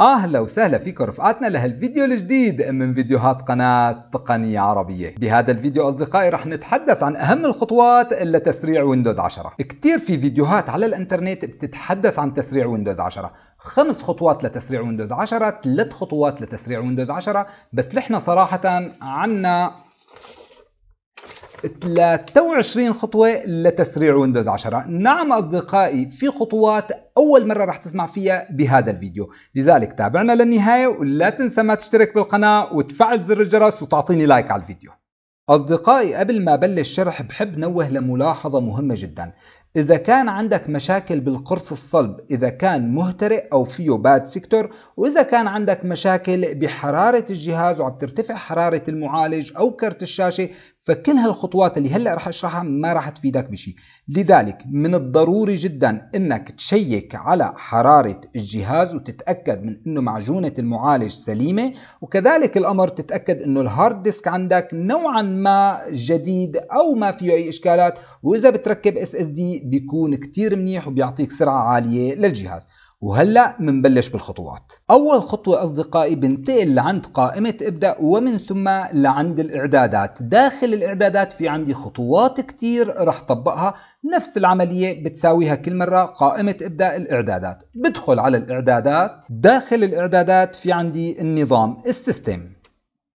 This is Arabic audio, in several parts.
اهلا وسهلا فيكم رفقاتنا لهالفيديو الجديد من فيديوهات قناة تقنية عربية بهذا الفيديو اصدقائي رح نتحدث عن اهم الخطوات لتسريع ويندوز 10 كتير في فيديوهات على الانترنت بتتحدث عن تسريع ويندوز 10 خمس خطوات لتسريع ويندوز 10 ثلاث خطوات لتسريع ويندوز 10 بس نحن صراحة عنا 23 خطوة لتسريع ويندوز 10 نعم أصدقائي في خطوات أول مرة رح تسمع فيها بهذا الفيديو لذلك تابعنا للنهاية ولا تنسى ما تشترك بالقناة وتفعل زر الجرس وتعطيني لايك على الفيديو أصدقائي قبل ما بلش شرح بحب نوه لملاحظة مهمة جدا إذا كان عندك مشاكل بالقرص الصلب إذا كان مهترئ أو فيه باد سيكتور وإذا كان عندك مشاكل بحرارة الجهاز وعم ترتفع حرارة المعالج أو كرت الشاشة فكل هالخطوات اللي هلا رح اشرحها ما رح تفيدك بشيء لذلك من الضروري جدا انك تشيك على حرارة الجهاز وتتأكد من انه معجونة المعالج سليمة وكذلك الامر تتأكد انه الهارد ديسك عندك نوعا ما جديد او ما فيه اي اشكالات واذا بتركب اس اس دي بيكون كتير منيح وبيعطيك سرعة عالية للجهاز وهلا منبلش بالخطوات اول خطوه اصدقائي بنتقل لعند قائمه ابدا ومن ثم لعند الاعدادات داخل الاعدادات في عندي خطوات كتير رح طبقها نفس العمليه بتساويها كل مره قائمه ابدا الاعدادات بدخل على الاعدادات داخل الاعدادات في عندي النظام السيستم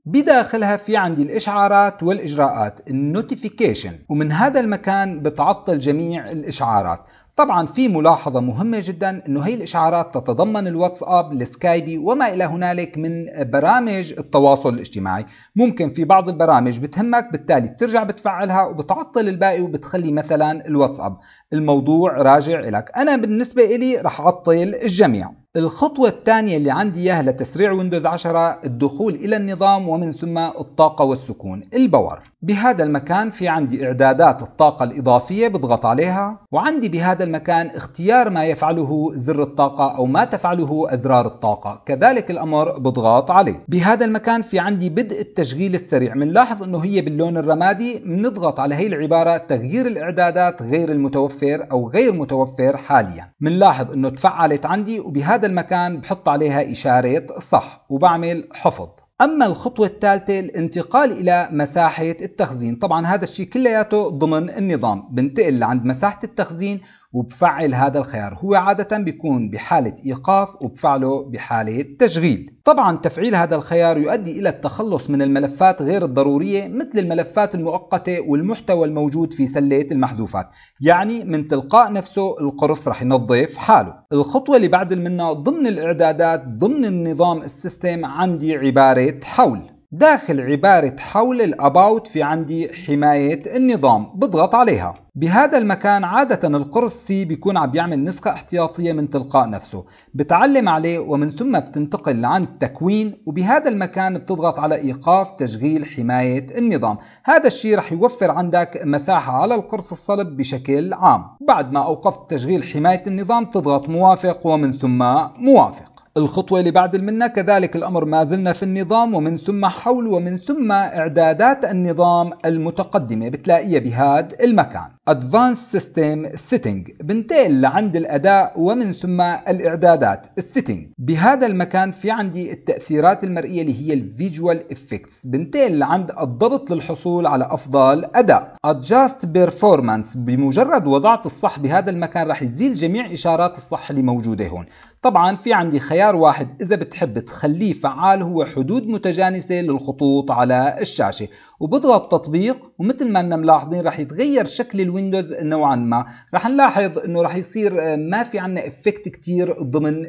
بداخلها في عندي الإشعارات والإجراءات النوتيفيكيشن ومن هذا المكان بتعطل جميع الإشعارات طبعا في ملاحظة مهمة جدا انه هي الاشعارات تتضمن الواتساب السكايبي وما الى هنالك من برامج التواصل الاجتماعي ممكن في بعض البرامج بتهمك بالتالي بترجع بتفعلها وبتعطل الباقي وبتخلي مثلا الواتساب الموضوع راجع لك أنا بالنسبة إلي رح أعطل الجميع الخطوة الثانية اللي عندي إياها لتسريع ويندوز 10 الدخول إلى النظام ومن ثم الطاقة والسكون الباور بهذا المكان في عندي إعدادات الطاقة الإضافية بضغط عليها وعندي بهذا المكان اختيار ما يفعله زر الطاقة أو ما تفعله أزرار الطاقة كذلك الأمر بضغط عليه بهذا المكان في عندي بدء التشغيل السريع بنلاحظ أنه هي باللون الرمادي بنضغط على هي العبارة تغيير الإعدادات غير المتوفرة متوفر أو غير متوفر حاليا بنلاحظ أنه تفعلت عندي وبهذا المكان بحط عليها إشارة صح وبعمل حفظ أما الخطوة الثالثة الانتقال إلى مساحة التخزين طبعا هذا الشيء كلياته ضمن النظام بنتقل لعند مساحة التخزين وبفعل هذا الخيار هو عادة بيكون بحالة إيقاف وبفعله بحالة تشغيل طبعا تفعيل هذا الخيار يؤدي إلى التخلص من الملفات غير الضرورية مثل الملفات المؤقتة والمحتوى الموجود في سلة المحذوفات يعني من تلقاء نفسه القرص رح ينظف حاله الخطوة اللي بعد منها ضمن الإعدادات ضمن النظام السيستم عندي عبارة حول داخل عبارة حول الأباوت في عندي حماية النظام بضغط عليها بهذا المكان عادة القرص سي بيكون عم بيعمل نسخة احتياطية من تلقاء نفسه بتعلم عليه ومن ثم بتنتقل لعند تكوين وبهذا المكان بتضغط على إيقاف تشغيل حماية النظام هذا الشيء رح يوفر عندك مساحة على القرص الصلب بشكل عام بعد ما أوقفت تشغيل حماية النظام تضغط موافق ومن ثم موافق الخطوة اللي بعد المنة كذلك الأمر ما زلنا في النظام ومن ثم حول ومن ثم إعدادات النظام المتقدمة بتلاقيها بهذا المكان Advanced System Setting بنتقل لعند الأداء ومن ثم الإعدادات السيتنج بهذا المكان في عندي التأثيرات المرئية اللي هي الفيجوال إفكتس بنتقل لعند الضبط للحصول على أفضل أداء Adjust Performance بمجرد وضعت الصح بهذا المكان رح يزيل جميع إشارات الصح اللي موجودة هون طبعا في عندي خيار واحد إذا بتحب تخليه فعال هو حدود متجانسة للخطوط على الشاشة وبضغط تطبيق ومثل ما انا ملاحظين رح يتغير شكل الويندوز نوعا ما رح نلاحظ أنه رح يصير آه، ما في عنا افكت كتير ضمن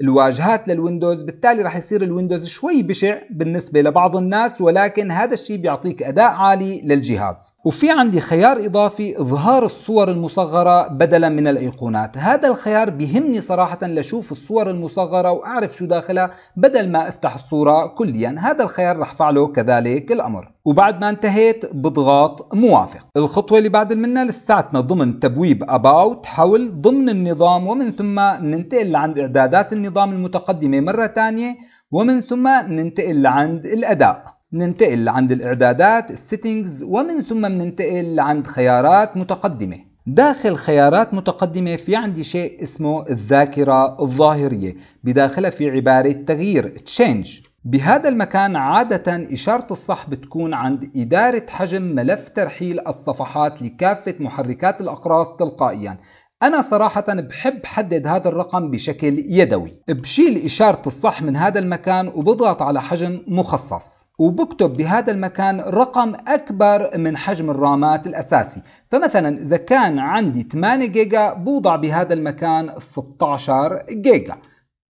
الواجهات للويندوز بالتالي رح يصير الويندوز شوي بشع بالنسبة لبعض الناس ولكن هذا الشيء بيعطيك أداء عالي للجهاز وفي عندي خيار إضافي إظهار الصور المصغرة بدلا من الأيقونات هذا الخيار بهمني صراحة لشوف الصور المصغرة وأعرف شو داخلها بدل ما أفتح الصورة كليا هذا الخيار رح فعله كذلك الأمر وبعد ما انتهيت بضغط موافق الخطوة اللي بعد منا لساتنا ضمن تبويب About حول ضمن النظام ومن ثم ننتقل لعند إعدادات النظام المتقدمة مرة تانية ومن ثم ننتقل لعند الأداء ننتقل لعند الاعدادات Settings ومن ثم بننتقل لعند خيارات متقدمه داخل خيارات متقدمة في عندي شيء اسمه الذاكرة الظاهرية بداخلها في عبارة تغيير change بهذا المكان عادة إشارة الصح بتكون عند إدارة حجم ملف ترحيل الصفحات لكافة محركات الأقراص تلقائيا أنا صراحة بحب حدد هذا الرقم بشكل يدوي بشيل إشارة الصح من هذا المكان وبضغط على حجم مخصص وبكتب بهذا المكان رقم أكبر من حجم الرامات الأساسي فمثلا إذا كان عندي 8 جيجا بوضع بهذا المكان 16 جيجا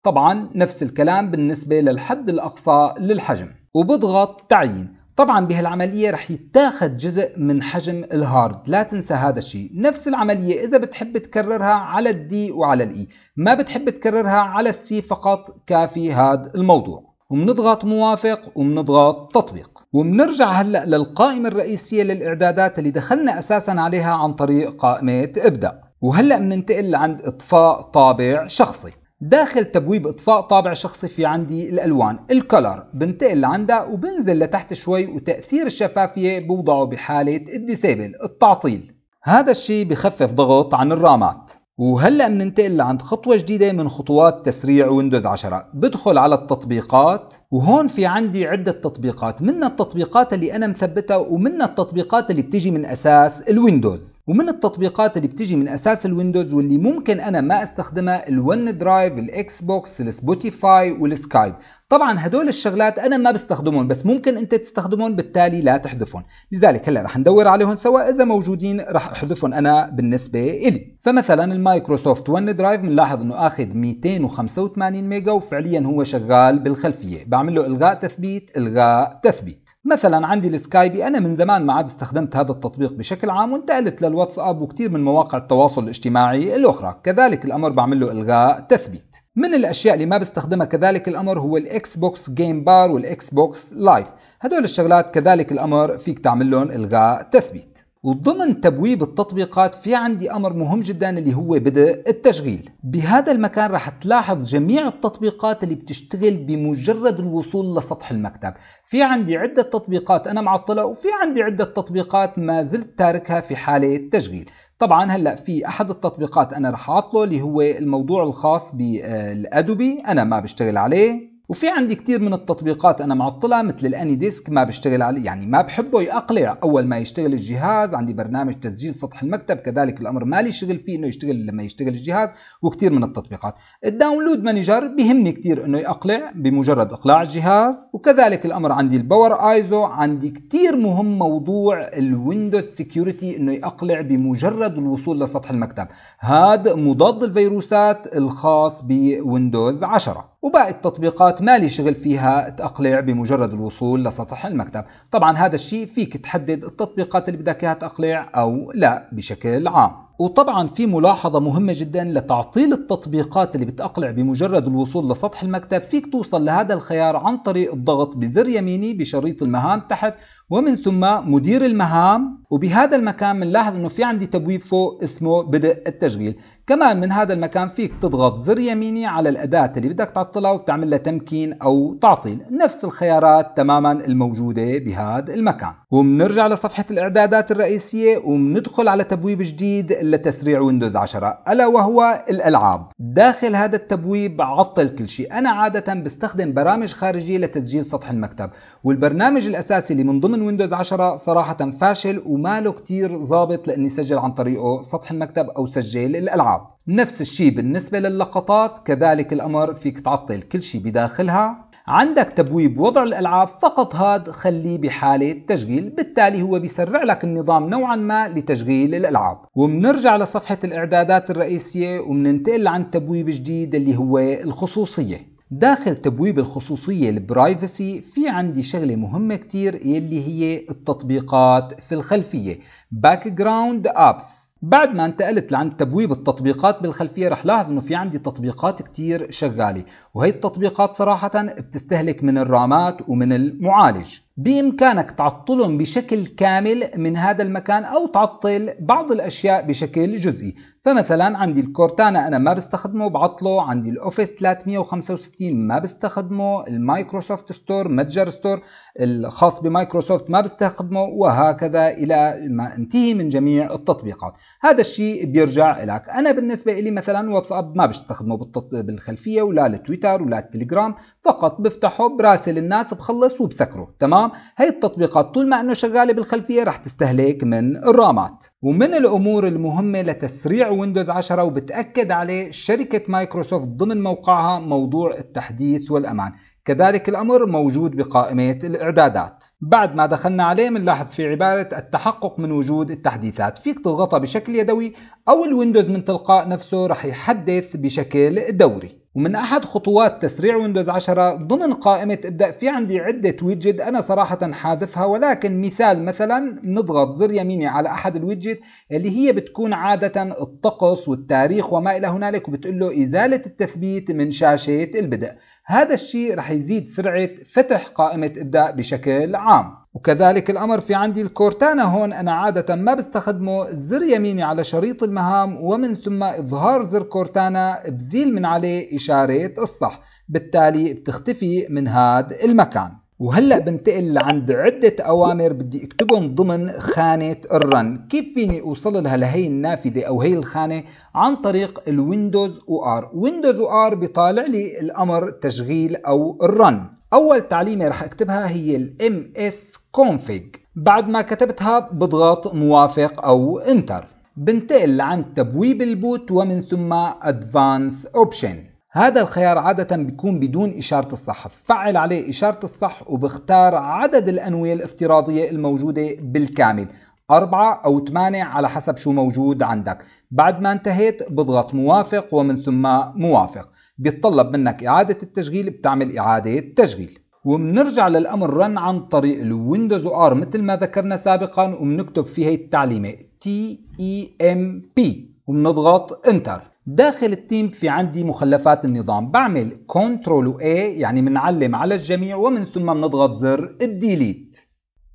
طبعا نفس الكلام بالنسبة للحد الأقصى للحجم وبضغط تعيين طبعا بهالعملية رح يتاخد جزء من حجم الهارد لا تنسى هذا الشيء نفس العملية إذا بتحب تكررها على الدي وعلى الإي e. ما بتحب تكررها على السي فقط كافي هذا الموضوع وبنضغط موافق وبنضغط تطبيق وبنرجع هلأ للقائمة الرئيسية للإعدادات اللي دخلنا أساسا عليها عن طريق قائمة إبدأ وهلأ بننتقل عند إطفاء طابع شخصي داخل تبويب اطفاء طابع شخصي في عندي الالوان الكلر بنتقل لعندها وبنزل لتحت شوي وتاثير الشفافيه بوضعه بحاله الديسيبل التعطيل هذا الشيء بخفف ضغط عن الرامات وهلا بننتقل لعند خطوه جديده من خطوات تسريع ويندوز 10 بدخل على التطبيقات وهون في عندي عده تطبيقات منها التطبيقات اللي انا مثبتها ومنها التطبيقات اللي بتجي من اساس الويندوز ومن التطبيقات اللي بتجي من اساس الويندوز واللي ممكن انا ما استخدمها الون درايف الاكس بوكس السبوتيفاي والسكايب طبعا هدول الشغلات انا ما بستخدمهم بس ممكن انت تستخدمهم بالتالي لا تحذفهم لذلك هلا رح ندور عليهم سوا اذا موجودين رح احذفهم انا بالنسبه الي فمثلا المايكروسوفت ون درايف بنلاحظ انه اخذ 285 ميجا وفعليا هو شغال بالخلفيه بعمل له الغاء تثبيت الغاء تثبيت مثلا عندي السكايبي انا من زمان ما عاد استخدمت هذا التطبيق بشكل عام وانتقلت للواتساب وكثير من مواقع التواصل الاجتماعي الاخرى كذلك الامر بعمل له الغاء تثبيت من الأشياء اللي ما بستخدمها كذلك الأمر هو الإكس بوكس جيم بار والإكس بوكس لايف هدول الشغلات كذلك الأمر فيك تعمل لهم إلغاء تثبيت وضمن تبويب التطبيقات في عندي امر مهم جدا اللي هو بدء التشغيل بهذا المكان راح تلاحظ جميع التطبيقات اللي بتشتغل بمجرد الوصول لسطح المكتب في عندي عدة تطبيقات انا معطلة وفي عندي عدة تطبيقات ما زلت تاركها في حالة تشغيل طبعا هلا في احد التطبيقات انا راح اعطله اللي هو الموضوع الخاص بالادوبي انا ما بشتغل عليه وفي عندي كتير من التطبيقات انا معطلها مثل الاني ديسك ما بشتغل عليه يعني ما بحبه يقلع اول ما يشتغل الجهاز عندي برنامج تسجيل سطح المكتب كذلك الامر مالي شغل فيه انه يشتغل لما يشتغل الجهاز وكتير من التطبيقات الداونلود مانجر بيهمني كتير انه يقلع بمجرد اقلاع الجهاز وكذلك الامر عندي الباور ايزو عندي كتير مهم موضوع الويندوز سكيورتي انه يقلع بمجرد الوصول لسطح المكتب هذا مضاد الفيروسات الخاص بويندوز 10 وباقي التطبيقات مالي شغل فيها تأقلع بمجرد الوصول لسطح المكتب طبعا هذا الشيء فيك تحدد التطبيقات اللي بدك اياها تأقلع أو لا بشكل عام وطبعا في ملاحظة مهمة جدا لتعطيل التطبيقات اللي بتأقلع بمجرد الوصول لسطح المكتب فيك توصل لهذا الخيار عن طريق الضغط بزر يميني بشريط المهام تحت ومن ثم مدير المهام وبهذا المكان بنلاحظ انه في عندي تبويب فوق اسمه بدء التشغيل كمان من هذا المكان فيك تضغط زر يميني على الأداة اللي بدك تعطلها وبتعمل لها تمكين أو تعطيل نفس الخيارات تماما الموجودة بهذا المكان وبنرجع لصفحة الإعدادات الرئيسية وبندخل على تبويب جديد إلا تسريع ويندوز 10 ألا وهو الألعاب داخل هذا التبويب عطل كل شيء أنا عادة بستخدم برامج خارجية لتسجيل سطح المكتب والبرنامج الأساسي اللي من ضمن ويندوز 10 صراحة فاشل وماله كتير ظابط لأني سجل عن طريقه سطح المكتب أو سجل الألعاب نفس الشيء بالنسبة للقطات كذلك الأمر فيك تعطل كل شيء بداخلها عندك تبويب وضع الألعاب فقط هاد خليه بحالة تشغيل بالتالي هو بيسرع لك النظام نوعا ما لتشغيل الألعاب وبنرجع لصفحة الإعدادات الرئيسية وبننتقل عن تبويب جديد اللي هو الخصوصية داخل تبويب الخصوصية البرايفسي في عندي شغلة مهمة كتير يلي هي التطبيقات في الخلفية background apps بعد ما انتقلت لعند تبويب التطبيقات بالخلفية رح لاحظ انه في عندي تطبيقات كتير شغالة وهي التطبيقات صراحة بتستهلك من الرامات ومن المعالج بإمكانك تعطلهم بشكل كامل من هذا المكان أو تعطل بعض الأشياء بشكل جزئي فمثلا عندي الكورتانا أنا ما بستخدمه بعطله عندي الأوفيس 365 ما بستخدمه المايكروسوفت ستور متجر ستور الخاص بمايكروسوفت ما بستخدمه وهكذا إلى ما انتهي من جميع التطبيقات هذا الشيء بيرجع لك أنا بالنسبة لي مثلا واتساب ما بستخدمه بالتط... بالخلفية ولا التويتر ولا التليجرام فقط بفتحه براسل الناس بخلص وبسكره تمام هاي التطبيقات طول ما أنه شغالة بالخلفية رح تستهلك من الرامات ومن الأمور المهمة لتسريع ويندوز 10 وبتأكد عليه شركة مايكروسوفت ضمن موقعها موضوع التحديث والأمان كذلك الأمر موجود بقائمة الإعدادات بعد ما دخلنا عليه بنلاحظ في عبارة التحقق من وجود التحديثات فيك تضغطها بشكل يدوي أو الويندوز من تلقاء نفسه رح يحدث بشكل دوري ومن أحد خطوات تسريع ويندوز 10 ضمن قائمة ابدأ في عندي عدة ويدجت أنا صراحة حاذفها ولكن مثال مثلا نضغط زر يميني على أحد الويدجت اللي هي بتكون عادة الطقس والتاريخ وما إلى هنالك وبتقول له إزالة التثبيت من شاشة البدء هذا الشيء رح يزيد سرعة فتح قائمة إبداء بشكل عام وكذلك الأمر في عندي الكورتانا هون أنا عادة ما بستخدمه زر يميني على شريط المهام ومن ثم إظهار زر كورتانا بزيل من عليه إشارة الصح بالتالي بتختفي من هذا المكان وهلا بنتقل لعند عدة أوامر بدي أكتبهم ضمن خانة الرن كيف فيني أوصل لها لهي النافذة أو هي الخانة عن طريق الويندوز وآر ويندوز وآر بيطالع لي الأمر تشغيل أو الرن أول تعليمة رح أكتبها هي الـ ms config بعد ما كتبتها بضغط موافق أو انتر بنتقل لعند تبويب البوت ومن ثم advanced option هذا الخيار عادة بيكون بدون إشارة الصح فعل عليه إشارة الصح وبختار عدد الأنوية الافتراضية الموجودة بالكامل أربعة أو ثمانية على حسب شو موجود عندك بعد ما انتهيت بضغط موافق ومن ثم موافق بيتطلب منك إعادة التشغيل بتعمل إعادة تشغيل وبنرجع للأمر رن عن طريق الويندوز وآر مثل ما ذكرنا سابقا وبنكتب هي التعليمة تي اي ام بي وبنضغط انتر داخل التيم في عندي مخلفات النظام بعمل كنترول و A يعني بنعلم على الجميع ومن ثم بنضغط زر الديليت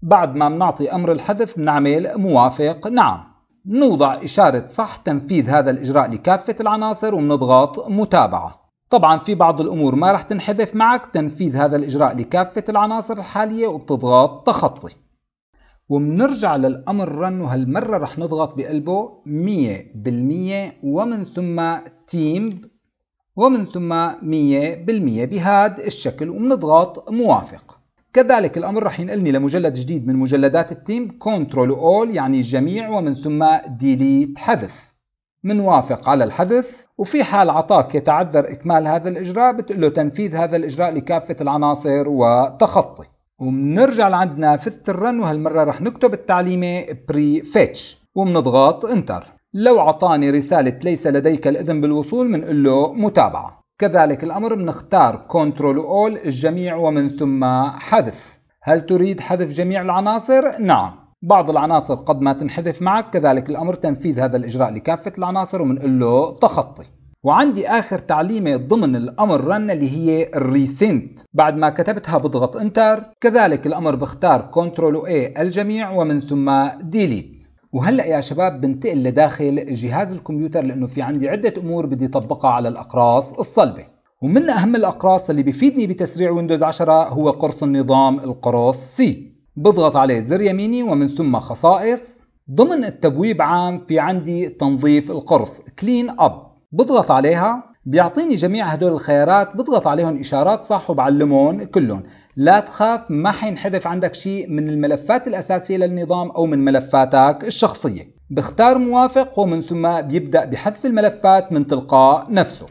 بعد ما بنعطي امر الحذف بنعمل موافق نعم نوضع إشارة صح تنفيذ هذا الإجراء لكافة العناصر وبنضغط متابعة طبعا في بعض الأمور ما رح تنحذف معك تنفيذ هذا الإجراء لكافة العناصر الحالية وبتضغط تخطي وبنرجع للأمر رن وهالمرة رح نضغط بقلبه 100% ومن ثم تيمب ومن ثم 100% بهذا الشكل وبنضغط موافق كذلك الأمر رح ينقلني لمجلد جديد من مجلدات التيمب كونترول أول يعني الجميع ومن ثم ديليت حذف منوافق على الحذف وفي حال عطاك يتعذر إكمال هذا الإجراء بتقول له تنفيذ هذا الإجراء لكافة العناصر وتخطي وبنرجع لعند نافذة الرن وهالمرة رح نكتب التعليمة بري فيتش وبنضغط انتر لو عطاني رسالة ليس لديك الإذن بالوصول بنقول له متابعة كذلك الأمر بنختار كنترول أول الجميع ومن ثم حذف هل تريد حذف جميع العناصر؟ نعم بعض العناصر قد ما تنحذف معك كذلك الأمر تنفيذ هذا الإجراء لكافة العناصر وبنقول له تخطي وعندي اخر تعليمه ضمن الامر رن اللي هي الريسنت بعد ما كتبتها بضغط انتر كذلك الامر بختار كنترول واي الجميع ومن ثم ديليت وهلا يا شباب بنتقل لداخل جهاز الكمبيوتر لانه في عندي عده امور بدي اطبقها على الاقراص الصلبه ومن اهم الاقراص اللي بفيدني بتسريع ويندوز 10 هو قرص النظام القرص سي بضغط عليه زر يميني ومن ثم خصائص ضمن التبويب عام في عندي تنظيف القرص كلين اب بضغط عليها بيعطيني جميع هدول الخيارات بضغط عليهم اشارات صح وبعلمهم كلهم لا تخاف ما حينحذف عندك شيء من الملفات الاساسيه للنظام او من ملفاتك الشخصيه بختار موافق ومن ثم بيبدا بحذف الملفات من تلقاء نفسه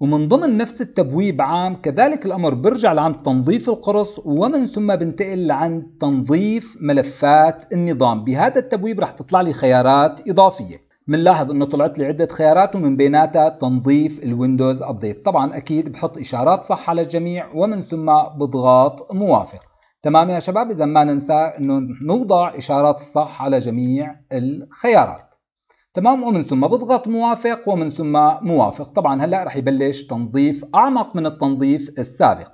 ومن ضمن نفس التبويب عام كذلك الامر برجع لعند تنظيف القرص ومن ثم بنتقل لعند تنظيف ملفات النظام بهذا التبويب رح تطلع لي خيارات اضافيه بنلاحظ انه طلعت لي عده خيارات ومن بيناتها تنظيف الويندوز ابديت طبعا اكيد بحط اشارات صح على الجميع ومن ثم بضغط موافق تمام يا شباب اذا ما ننسى انه نوضع اشارات الصح على جميع الخيارات تمام ومن ثم بضغط موافق ومن ثم موافق طبعا هلا رح يبلش تنظيف اعمق من التنظيف السابق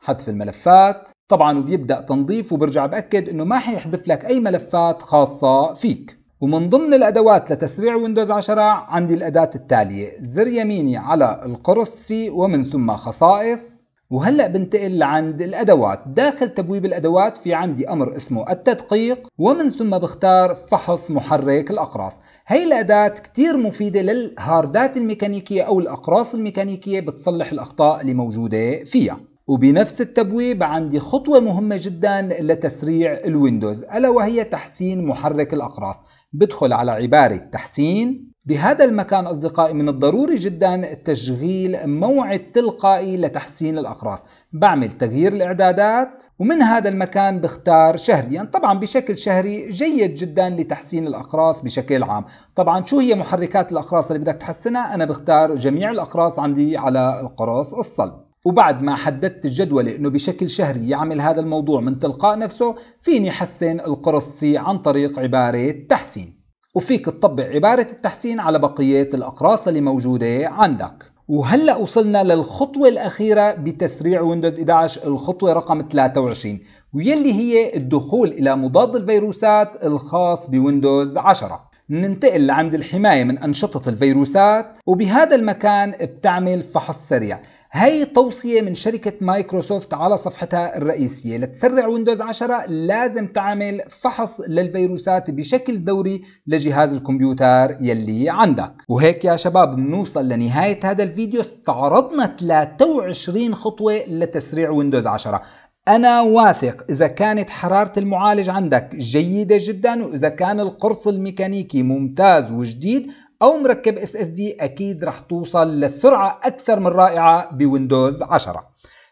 حذف الملفات طبعا وبيبدا تنظيف وبرجع باكد انه ما حيحذف لك اي ملفات خاصه فيك ومن ضمن الأدوات لتسريع ويندوز 10 عندي الأداة التالية زر يميني على القرص سي ومن ثم خصائص وهلأ بنتقل لعند الأدوات داخل تبويب الأدوات في عندي أمر اسمه التدقيق ومن ثم بختار فحص محرك الأقراص هاي الأداة كتير مفيدة للهاردات الميكانيكية أو الأقراص الميكانيكية بتصلح الأخطاء اللي موجودة فيها وبنفس التبويب عندي خطوة مهمة جدا لتسريع الويندوز ألا وهي تحسين محرك الأقراص بدخل على عبارة تحسين بهذا المكان أصدقائي من الضروري جدا تشغيل موعد تلقائي لتحسين الأقراص بعمل تغيير الإعدادات ومن هذا المكان بختار شهريا طبعا بشكل شهري جيد جدا لتحسين الأقراص بشكل عام طبعا شو هي محركات الأقراص اللي بدك تحسنها أنا بختار جميع الأقراص عندي على القرص الصلب وبعد ما حددت الجدول انه بشكل شهري يعمل هذا الموضوع من تلقاء نفسه فيني حسن القرص سي عن طريق عبارة تحسين وفيك تطبق عبارة التحسين على بقية الأقراص اللي موجودة عندك وهلا وصلنا للخطوة الأخيرة بتسريع ويندوز 11 الخطوة رقم 23 ويلي هي الدخول إلى مضاد الفيروسات الخاص بويندوز 10 ننتقل لعند الحماية من أنشطة الفيروسات وبهذا المكان بتعمل فحص سريع هاي توصية من شركة مايكروسوفت على صفحتها الرئيسية لتسرع ويندوز 10 لازم تعمل فحص للفيروسات بشكل دوري لجهاز الكمبيوتر يلي عندك وهيك يا شباب بنوصل لنهاية هذا الفيديو استعرضنا 23 خطوة لتسريع ويندوز 10 أنا واثق إذا كانت حرارة المعالج عندك جيدة جدا وإذا كان القرص الميكانيكي ممتاز وجديد او مركب اس اس دي اكيد رح توصل للسرعة اكثر من رائعة بويندوز 10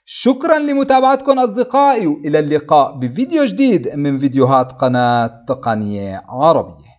شكرا لمتابعتكم اصدقائي والى اللقاء بفيديو جديد من فيديوهات قناة تقنية عربية